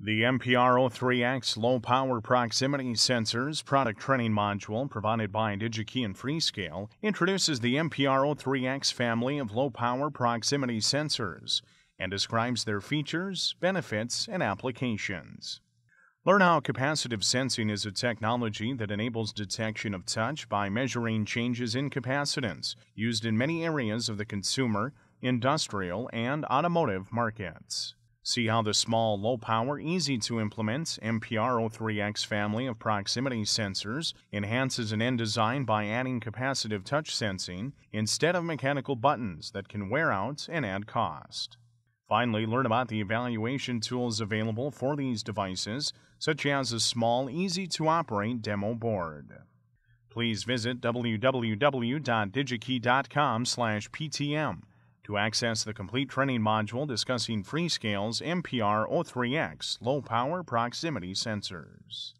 The MPR03X low power proximity sensors product training module provided by DigiKey and Freescale introduces the MPR03X family of low power proximity sensors and describes their features, benefits, and applications. Learn how capacitive sensing is a technology that enables detection of touch by measuring changes in capacitance used in many areas of the consumer, industrial, and automotive markets. See how the small, low power, easy to implement MPR03X family of proximity sensors enhances an end design by adding capacitive touch sensing instead of mechanical buttons that can wear out and add cost. Finally, learn about the evaluation tools available for these devices, such as a small, easy to operate demo board. Please visit www.digikey.com/ptm to access the complete training module discussing FreeScale's MPR03X low power proximity sensors.